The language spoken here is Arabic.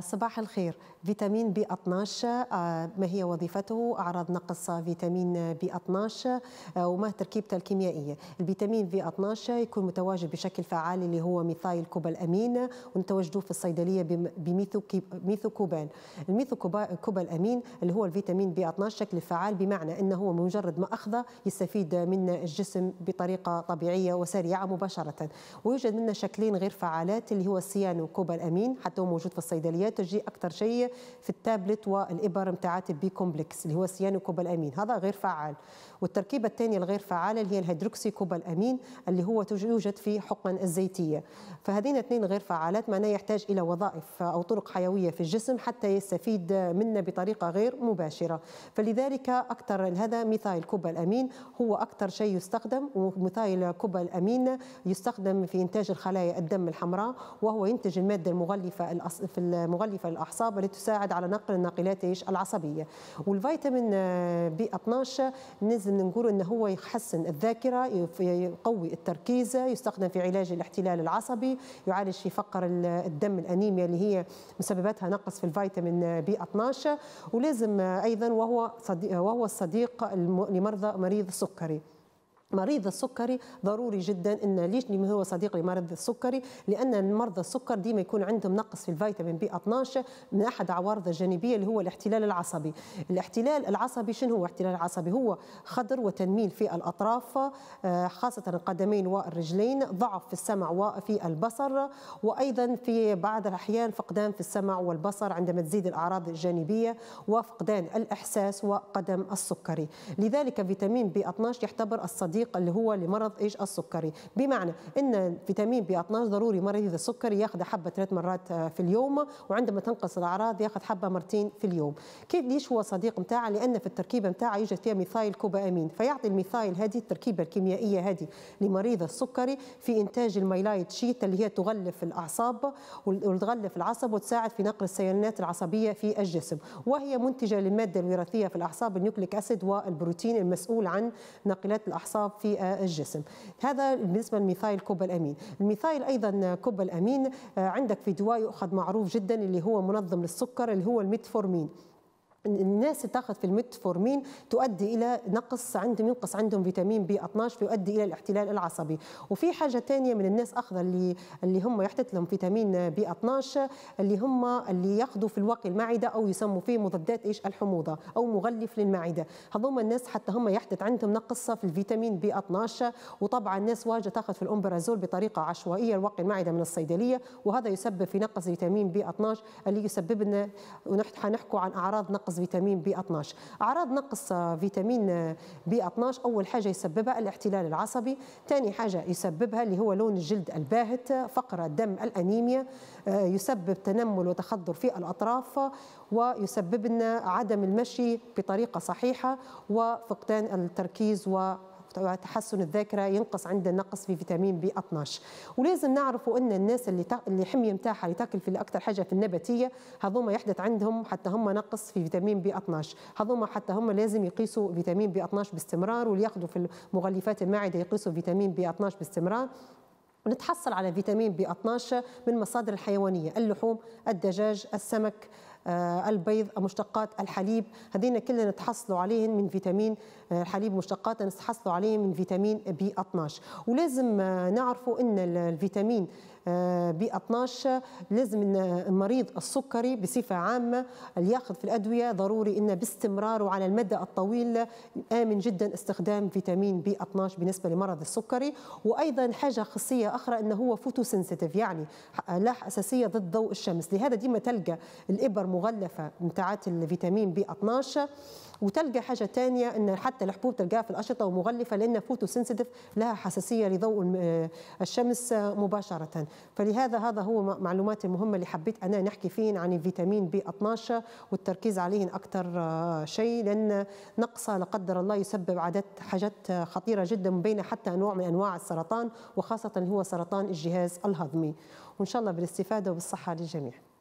صباح الخير فيتامين بي 12 آه، ما هي وظيفته أعراض نقص فيتامين بي 12 آه، وما تركيبته الكيميائية الفيتامين بي 12 يكون متواجد بشكل فعال اللي هو ميثايل كوبا الامين ونتواجدوه في الصيدلية كوبا الامين اللي هو الفيتامين بي 12 شكل فعال بمعنى أنه هو مجرد ما أخذه يستفيد من الجسم بطريقة طبيعية وسريعة مباشرة ويوجد منه شكلين غير فعالات اللي هو السيانو الامين حتى هو موجود في الصيدلية العمليات تجي اكثر شيء في التابلت والابر متاعات البي كومبلكس اللي هو سيانو كوبالامين هذا غير فعال والتركيبه الثانيه الغير فعاله اللي هي الهيدروكسي كوبالامين اللي هو يوجد في حقن الزيتيه فهذين اثنين غير فعالات معناه يحتاج الى وظائف او طرق حيويه في الجسم حتى يستفيد منا بطريقه غير مباشره فلذلك اكثر هذا ميثايل كوبالامين هو اكثر شيء يستخدم وميثايل كوبالامين يستخدم في انتاج الخلايا الدم الحمراء وهو ينتج الماده المغلفه في مغلفه للاعصاب التي تساعد على نقل الناقلات العصبيه والفيتامين آه، بي 12 نزل نقول انه هو يحسن الذاكره يقوي التركيز يستخدم في علاج الاحتلال العصبي يعالج في فقر الدم الانيميا اللي هي مسببتها نقص في الفيتامين آه، بي 12 ولازم آه، ايضا وهو صديق وهو الصديق لمرضى مريض السكري مريض السكري ضروري جدا ان ليش اللي هو صديق لمرض السكري لان مرضى السكر ديما يكون عندهم نقص في الفيتامين بي 12 من احد عوارضه الجانبيه اللي هو الاحتلال العصبي الاحتلال العصبي شنو هو الاحتلال العصبي هو خدر وتنميل في الاطراف آه، خاصه القدمين والرجلين ضعف في السمع وفي البصر وايضا في بعض الاحيان فقدان في السمع والبصر عندما تزيد الاعراض الجانبيه وفقدان الاحساس وقدم السكري لذلك فيتامين بي 12 يعتبر الصديق الطريق اللي هو لمرض ايش السكري بمعنى ان فيتامين بي 12 ضروري مريض السكري ياخذ حبه ثلاث مرات آه، في اليوم وعندما تنقص الاعراض ياخذ حبه مرتين في اليوم كيف ليش هو صديق متاعه لان في التركيبه متاعه يوجد فيها ميثايل كوبامين فيعطي الميثايل هذه التركيبه الكيميائيه هذه لمريض السكري في انتاج الميلايت شيت اللي هي تغلف الاعصاب وتغلف العصب وتساعد في نقل السيانات العصبيه في الجسم وهي منتجه للماده الوراثيه في الاعصاب النيوكليك اسيد والبروتين المسؤول عن نقلات الاعصاب الأعصاب في الجسم هذا بالنسبة للميثايل كوبالأمين الميثايل أيضا كوبالأمين آه، عندك في دواء يؤخذ معروف جدا اللي هو منظم للسكر اللي هو الميتفورمين الناس تاخذ في الميتفورمين تؤدي الى نقص عندهم ينقص عندهم فيتامين بي 12 فيؤدي الى الاحتلال العصبي وفي حاجه ثانيه من الناس اخذ اللي اللي هم يحتت لهم فيتامين بي 12 اللي هم اللي ياخذوا في الوقي المعده او يسموا فيه مضادات ايش الحموضه او مغلف للمعده هذوما الناس حتى هم يحدث عندهم نقص في الفيتامين بي 12 وطبعا الناس واجه تاخذ في الامبرازول بطريقه عشوائيه الوقي المعده من الصيدليه وهذا يسبب في نقص فيتامين بي 12 اللي يسبب لنا ونحن حنحكوا عن اعراض نقص نقص فيتامين بي 12 اعراض نقص فيتامين بي 12 اول حاجه يسببها الاحتلال العصبي ثاني حاجه يسببها اللي هو لون الجلد الباهت فقر الدم الانيميا آه، يسبب تنمل وتخدر في الاطراف ويسبب لنا عدم المشي بطريقه صحيحه وفقدان التركيز و تحسن الذاكره ينقص عند نقص في فيتامين بي 12 ولازم نعرفوا ان الناس اللي تا... اللي حميه نتاعها اللي تاكل في اكثر حاجه في النباتيه هذوما يحدث عندهم حتى هم نقص في فيتامين بي 12 هذوما حتى هم لازم يقيسوا فيتامين بي 12 باستمرار واللي ياخذوا في مغلفات المعده يقيسوا فيتامين بي 12 باستمرار نتحصل على فيتامين بي 12 من مصادر الحيوانيه اللحوم الدجاج السمك آه، البيض مشتقات الحليب هذين كلنا نتحصلوا عليهم من فيتامين آه، الحليب مشتقات نتحصلوا عليهم من فيتامين بي 12 ولازم آه، نعرفوا ان الفيتامين آه، بي 12 لازم ان المريض السكري بصفه عامه اللي ياخذ في الادويه ضروري ان باستمرار وعلى المدى الطويل امن جدا استخدام فيتامين بي 12 بالنسبه لمرض السكري وايضا حاجه خاصيه اخرى انه هو سنسيتيف يعني لا حساسيه ضد ضوء الشمس لهذا ديما تلقى الابر مغلفه متاعات الفيتامين بي 12 وتلقى حاجه ثانيه ان حتى الحبوب تلقاها في الاشرطه ومغلفه لان سنسيتيف لها حساسيه لضوء آه، الشمس آه، مباشره فلهذا هذا هو معلومات المهمة اللي حبيت أنا نحكي فيهن عن الفيتامين بي 12 والتركيز عليهن أكثر آه، شيء لأن نقصه لا قدر الله يسبب عدد حاجات آه، خطيرة جدا من بين حتى أنواع من أنواع السرطان وخاصة هو سرطان الجهاز الهضمي وإن شاء الله بالاستفادة وبالصحة للجميع